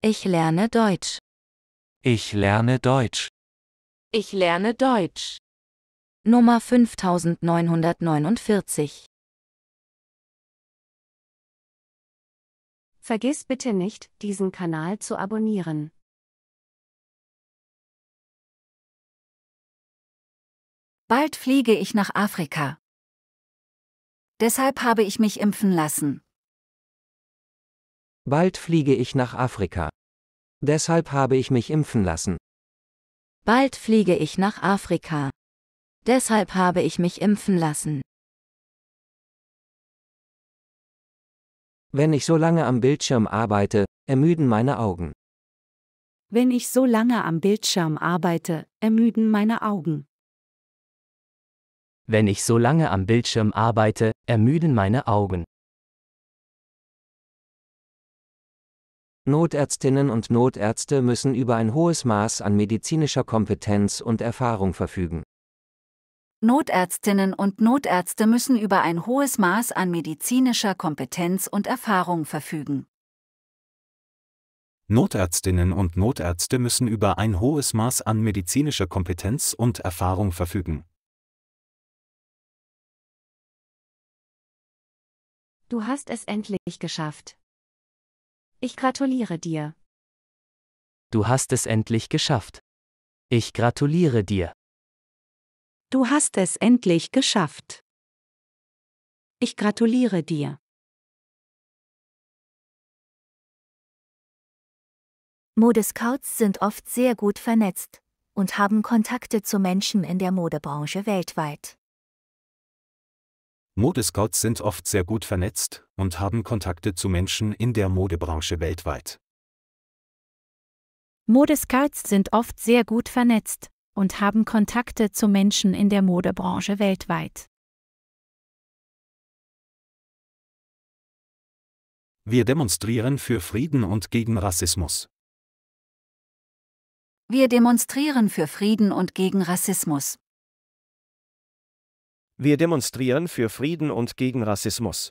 Ich lerne Deutsch. Ich lerne Deutsch. Ich lerne Deutsch. Nummer 5949. Vergiss bitte nicht, diesen Kanal zu abonnieren. Bald fliege ich nach Afrika. Deshalb habe ich mich impfen lassen. Bald fliege ich nach Afrika. Deshalb habe ich mich impfen lassen. Bald fliege ich nach Afrika. Deshalb habe ich mich impfen lassen. Wenn ich so lange am Bildschirm arbeite, ermüden meine Augen. Wenn ich so lange am Bildschirm arbeite, ermüden meine Augen. Wenn ich so lange am Bildschirm arbeite, ermüden meine Augen. Notärztinnen und Notärzte müssen über ein hohes Maß an medizinischer Kompetenz und Erfahrung verfügen. Notärztinnen und Notärzte müssen über ein hohes Maß an medizinischer Kompetenz und Erfahrung verfügen. Notärztinnen und Notärzte müssen über ein hohes Maß an medizinischer Kompetenz und Erfahrung verfügen. Du hast es endlich geschafft. Ich gratuliere dir. Du hast es endlich geschafft. Ich gratuliere dir. Du hast es endlich geschafft. Ich gratuliere dir. Modescouts sind oft sehr gut vernetzt und haben Kontakte zu Menschen in der Modebranche weltweit. Modescouts sind oft sehr gut vernetzt und haben Kontakte zu Menschen in der Modebranche weltweit. Modescouts sind oft sehr gut vernetzt und haben Kontakte zu Menschen in der Modebranche weltweit. Wir demonstrieren für Frieden und gegen Rassismus. Wir demonstrieren für Frieden und gegen Rassismus. Wir demonstrieren für Frieden und gegen Rassismus.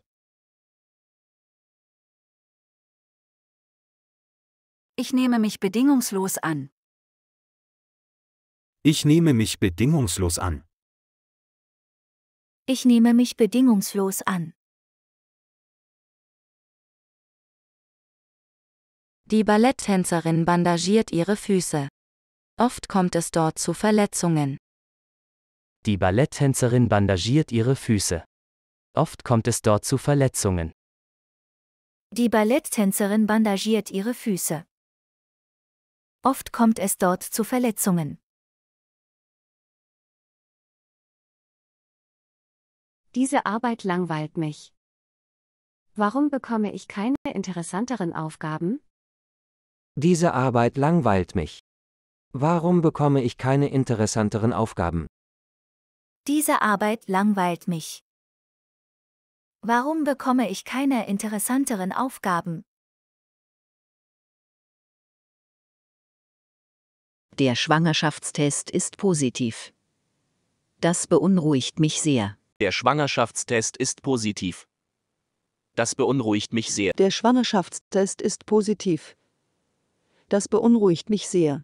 Ich nehme mich bedingungslos an. Ich nehme mich bedingungslos an. Ich nehme mich bedingungslos an. Die Balletttänzerin bandagiert ihre Füße. Oft kommt es dort zu Verletzungen. Die Balletttänzerin bandagiert ihre Füße. Oft kommt es dort zu Verletzungen. Die Balletttänzerin bandagiert ihre Füße. Oft kommt es dort zu Verletzungen. Diese Arbeit langweilt mich. Warum bekomme ich keine interessanteren Aufgaben? Diese Arbeit langweilt mich. Warum bekomme ich keine interessanteren Aufgaben? Diese Arbeit langweilt mich. Warum bekomme ich keine interessanteren Aufgaben? Der Schwangerschaftstest ist positiv. Das beunruhigt mich sehr. Der Schwangerschaftstest ist positiv. Das beunruhigt mich sehr. Der Schwangerschaftstest ist positiv. Das beunruhigt mich sehr.